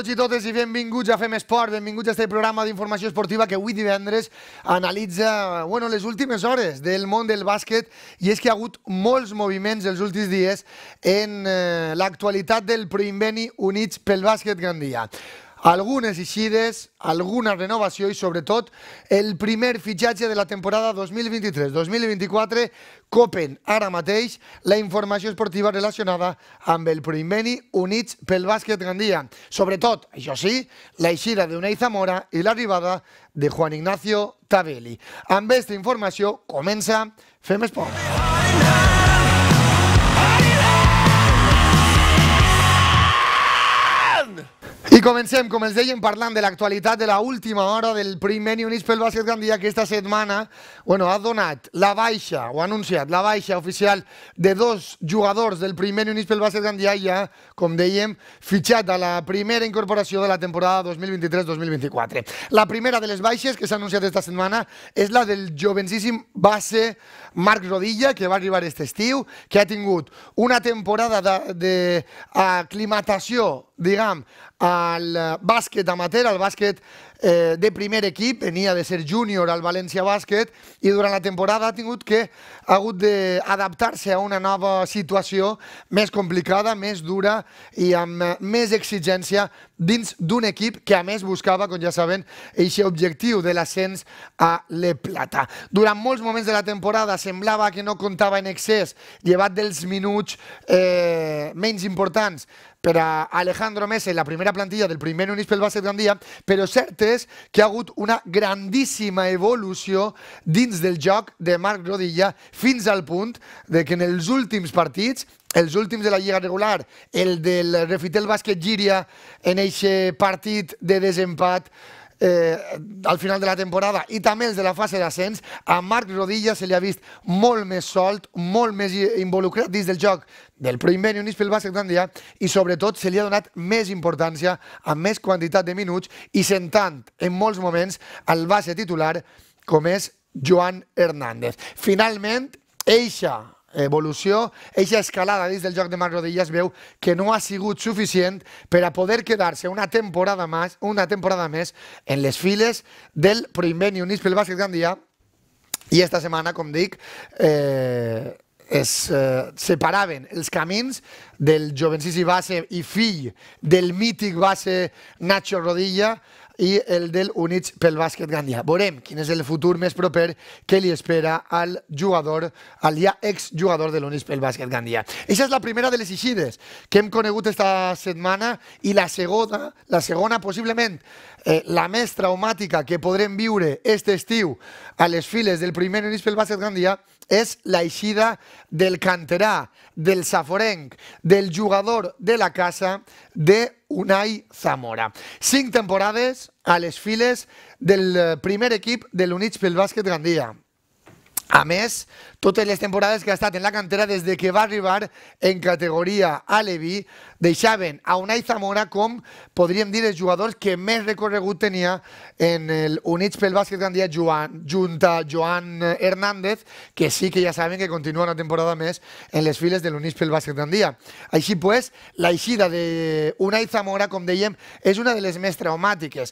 tots i totes i benvinguts a Fem Esport, benvinguts a aquest programa d'informació esportiva que avui divendres analitza bueno, les últimes hores del món del bàsquet i és que ha hagut molts moviments els últims dies en eh, l'actualitat del preinveni Units pel Bàsquet Gandia algunes eixides, alguna renovació i, sobretot, el primer fitxatge de la temporada 2023-2024 copen ara mateix la informació esportiva relacionada amb el Proimeni Units pel Bàsquet Gandia. Sobretot, això sí, la eixida Zamora i l'arribada de Juan Ignacio Tabelli. Amb aquesta informació comença Fem Esport. I comencem, com els dèiem, parlant de l'actualitat de la última hora del primer Units pel Bàsquet Gandia, que aquesta setmana bueno, ha donat la baixa, o ha anunciat la baixa oficial de dos jugadors del primer Units pel Bàsquet Gandia, ja, com dèiem, fitxat a la primera incorporació de la temporada 2023-2024. La primera de les baixes que s'ha anunciat aquesta setmana és la del jovencíssim base Marc Rodilla, que va arribar aquest estiu, que ha tingut una temporada d'aclimatació, diguem, a al eh, bàsquet amateur, al bàsquet Eh, de primer equip, venia de ser júnior al València Bàsquet i durant la temporada ha tingut que ha hagut d'adaptar-se a una nova situació més complicada, més dura i amb eh, més exigència dins d'un equip que a més buscava, com ja saben, eixe objectiu de l'ascens a Le Plata. Durant molts moments de la temporada semblava que no comptava en excés, llevat dels minuts eh, menys importants per a Alejandro Messi en la primera plantilla del primer Unispel Bàsquet Gandia, però cert francès, que ha hagut una grandíssima evolució dins del joc de Marc Rodilla fins al punt de que en els últims partits els últims de la Lliga regular, el del Refitel Bàsquet Gíria en eixe partit de desempat eh, al final de la temporada i també els de la fase d'ascens, a Marc Rodilla se li ha vist molt més solt, molt més involucrat dins del joc del primer Unispil Bàsquet Gandia i sobretot se li ha donat més importància, a més quantitat de minuts i sentant en molts moments el base titular com és Joan Hernández. Finalment, eixa evolució, aquesta escalada dins del joc de Marc es veu que no ha sigut suficient per a poder quedar-se una temporada més una temporada més en les files del Proinvent i Units pel Bàsquet Gandia i esta setmana, com dic, eh, es eh, separaven els camins del i base i fill del mític base Nacho Rodilla, i el del Units pel bàsquet Gandia. Veurem quin és el futur més proper que li espera al jugador, al ja exjugador de l'Units pel bàsquet Gandia. Aquesta és la primera de les eixides que hem conegut esta setmana i la segona, la segona possiblement, eh, la més traumàtica que podrem viure este estiu a les files del primer Units pel bàsquet Gandia és l'eixida del canterà, del saforenc, del jugador de la casa, de Unai Zamora. Cinc temporades a les files del eh, primer equip de l'Units pel Bàsquet Gandia. A més, totes les temporades que ha estat en la cantera des de que va arribar en categoria a Levi, deixaven a Unai Zamora com, podríem dir, els jugadors que més recorregut tenia en el Units pel bàsquet Gandia Joan, junt a Joan Hernández, que sí que ja saben que continua una temporada més en les files de l'Units pel bàsquet Gandia. Així, pues, l'aixida d'Unai Zamora, com dèiem, és una de les més traumàtiques,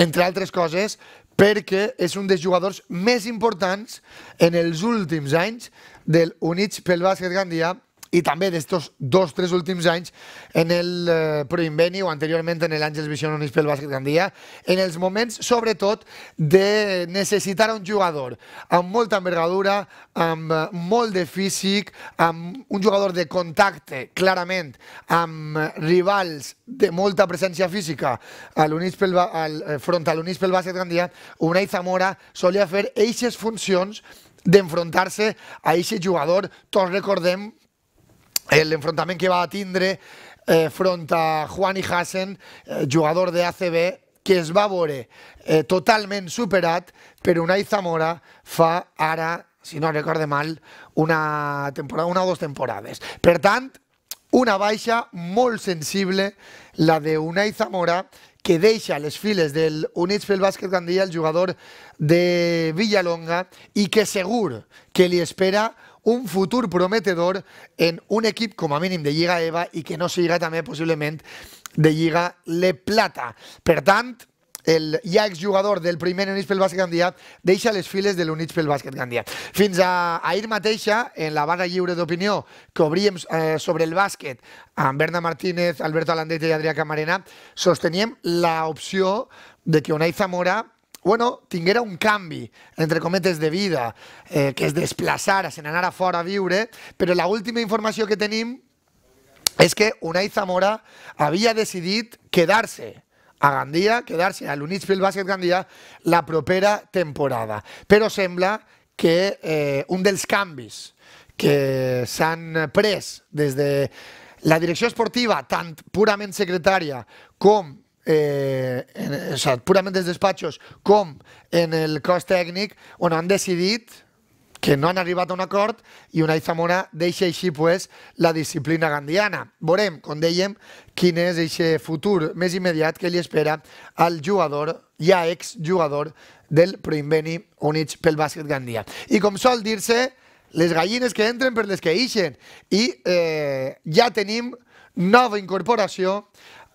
entre altres coses, perquè és un dels jugadors més importants en els últims anys del Units pel Bàsquet Gandia i també d'estos dos, tres últims anys en el eh, Proinveni o anteriorment en l'Àngels Vision Unis pel Bàsquet Gandia, en els moments, sobretot, de necessitar un jugador amb molta envergadura, amb eh, molt de físic, amb un jugador de contacte, clarament, amb rivals de molta presència física a pel, al, eh, front a l'Unis pel Bàsquet Gandia, Unai Zamora solia fer eixes funcions d'enfrontar-se a aquest jugador, tots recordem l'enfrontament que va tindre eh, front a Juani Hassen, eh, jugador de ACB, que es va veure eh, totalment superat per Unai Zamora fa ara, si no recorde mal, una, temporada, una o dues temporades. Per tant, una baixa molt sensible, la de Unai Zamora, que deixa les files del Units pel Bàsquet Gandia, el jugador de Villalonga, i que segur que li espera un futur prometedor en un equip com a mínim de Lliga EVA i que no siga també possiblement de Lliga Le Plata. Per tant, el ja exjugador del primer Units pel Bàsquet Gandia deixa les files de l'Units pel Bàsquet Gandia. Fins a ahir mateixa, en la barra lliure d'opinió que obríem eh, sobre el bàsquet amb Berna Martínez, Alberto Alandete i Adrià Camarena, sosteníem l'opció de que Unai Zamora bueno, tinguera un canvi, entre cometes, de vida, eh, que es desplaçara, se n'anara fora a viure, però l última informació que tenim és que Unai Zamora havia decidit quedar-se a Gandia, quedar-se a l'Unitzfield Basket Gandia la propera temporada. Però sembla que eh, un dels canvis que s'han pres des de la direcció esportiva, tant purament secretària com eh, en, o sigui, purament des despatxos, com en el cos tècnic, on han decidit que no han arribat a un acord i una Zamora deixa així pues, la disciplina gandiana. Veurem, com dèiem, quin és aquest futur més immediat que li espera al jugador, ja exjugador del proinveni units pel bàsquet gandia. I com sol dir-se, les gallines que entren per les que eixen. I eh, ja tenim nova incorporació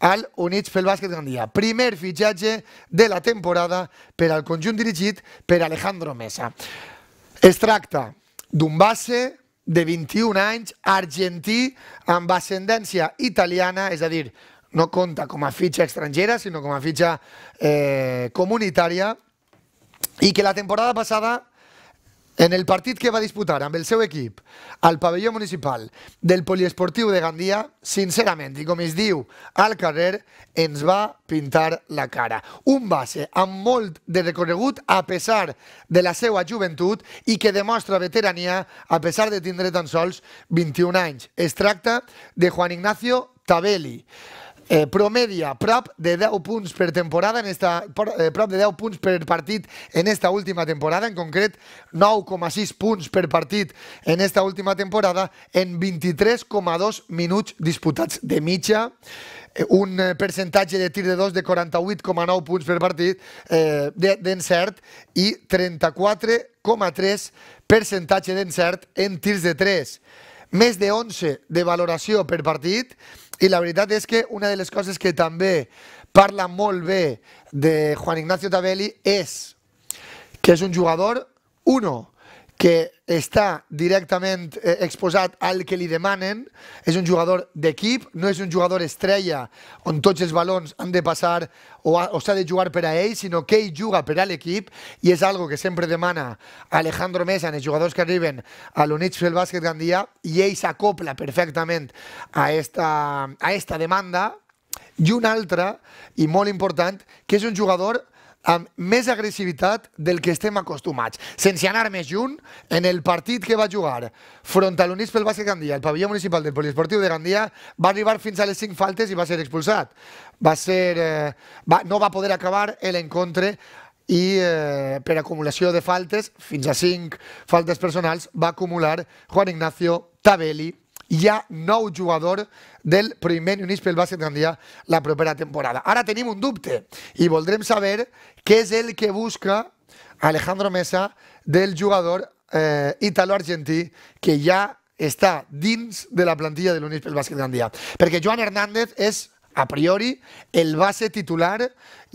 al Units pel Bàsquet Gandia. Primer fitxatge de la temporada per al conjunt dirigit per Alejandro Mesa. Es tracta d'un base de 21 anys, argentí, amb ascendència italiana, és a dir, no compta com a fitxa estrangera, sinó com a fitxa eh, comunitària, i que la temporada passada en el partit que va disputar amb el seu equip al pavelló municipal del poliesportiu de Gandia, sincerament, i com es diu al carrer, ens va pintar la cara. Un base amb molt de recorregut a pesar de la seva joventut i que demostra veterania a pesar de tindre tan sols 21 anys. Es tracta de Juan Ignacio Tabelli. Eh, promedia prop de 10 punts per temporada, en esta, eh, prop de 10 punts per partit en esta última temporada, en concret 9,6 punts per partit en esta última temporada, en 23,2 minuts disputats de mitja, eh, un eh, percentatge de tir de dos de 48,9 punts per partit eh, d'encert i 34,3 percentatge d'encert en tirs de 3 més de 11 de valoració per partit i la veritat és que una de les coses que també parla molt bé de Juan Ignacio Tabelli és que és un jugador, uno, que està directament eh, exposat al que li demanen, és un jugador d'equip, no és un jugador estrella on tots els balons han de passar o, o s'ha de jugar per a ell, sinó que ell juga per a l'equip i és algo que sempre demana Alejandro Mesa en els jugadors que arriben a l'Units del bàsquet Gandia i ell s'acopla perfectament a esta, a esta demanda i una altra, i molt important, que és un jugador amb més agressivitat del que estem acostumats, sense anar més junt, en el partit que va jugar front a l'Unís pel bàsquet Gandia, el pavelló municipal del poliesportiu de Gandia, va arribar fins a les 5 faltes i va ser expulsat. Va ser, eh, va, no va poder acabar l'encontre i eh, per acumulació de faltes, fins a 5 faltes personals, va acumular Juan Ignacio Tabelli, hi ha nou jugador del primer Unís pel bàsquet Gandia la propera temporada. Ara tenim un dubte i voldrem saber què és el que busca Alejandro Mesa del jugador eh, italo-argentí que ja està dins de la plantilla de l'Unis pel bàsquet Gandia. Perquè Joan Hernández és, a priori, el base titular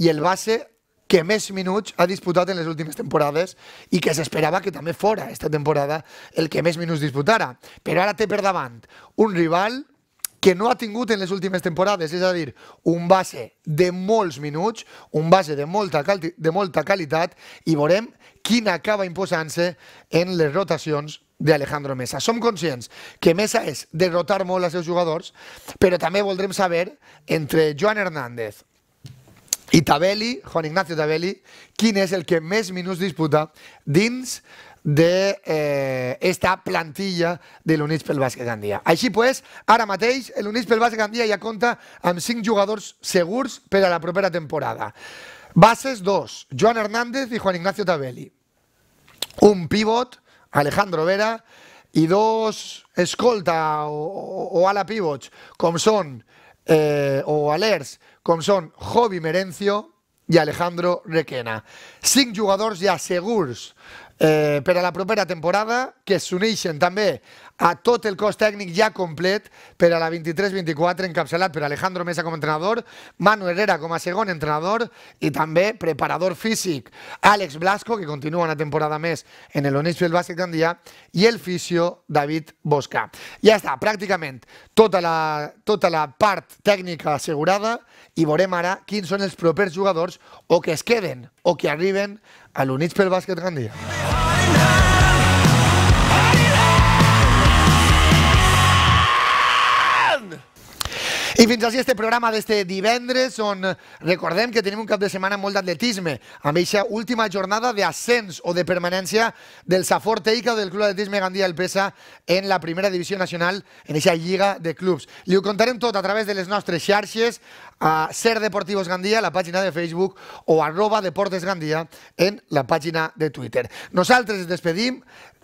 i el base que més minuts ha disputat en les últimes temporades i que s'esperava que també fora aquesta temporada el que més minuts disputara. Però ara té per davant un rival que no ha tingut en les últimes temporades, és a dir, un base de molts minuts, un base de molta, de molta qualitat, i veurem quin acaba imposant-se en les rotacions d'Alejandro Mesa. Som conscients que Mesa és derrotar molt els seus jugadors, però també voldrem saber entre Joan Hernández, i Tabeli, Juan Ignacio Tabeli, quin és el que més minuts disputa dins de eh, esta plantilla de l'Units pel Bàsquet Gandia. Així pues, ara mateix, l'Units pel Bàsquet Gandia ja compta amb 5 jugadors segurs per a la propera temporada. Bases 2, Joan Hernández i Juan Ignacio Tabeli. Un pivot, Alejandro Vera, i dos escolta o, o, o ala pivots, com són Eh, o alers, con son Jovi Merencio y Alejandro Requena. sin jugadores ya segurs eh, per a la propera temporada, que s'uneixen també a tot el cos tècnic ja complet per a la 23-24, encapçalat per Alejandro Mesa com a entrenador, Manu Herrera com a segon entrenador i també preparador físic, Àlex Blasco, que continua una temporada més en el del Bàsquet Gandia, i el fisio David Bosca. Ja està, pràcticament tota la, tota la part tècnica assegurada i veurem ara quins són els propers jugadors o que es queden o que arriben Alloniți pe el va scădrandia. I fins així este programa d'este divendres on recordem que tenim un cap de setmana molt d'atletisme amb eixa última jornada d'ascens o de permanència del Safor Teica del Club Atletisme Gandia del Pesa en la primera divisió nacional en eixa lliga de clubs. Li ho contarem tot a través de les nostres xarxes a Ser Deportivos Gandia, la pàgina de Facebook o arroba Deportes Gandia en la pàgina de Twitter. Nosaltres ens despedim,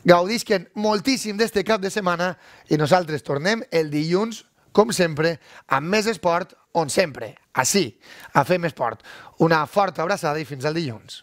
gaudisquen moltíssim d'este cap de setmana i nosaltres tornem el dilluns com sempre, amb més esport on sempre, així, a Fem Esport. Una forta abraçada i fins al dilluns.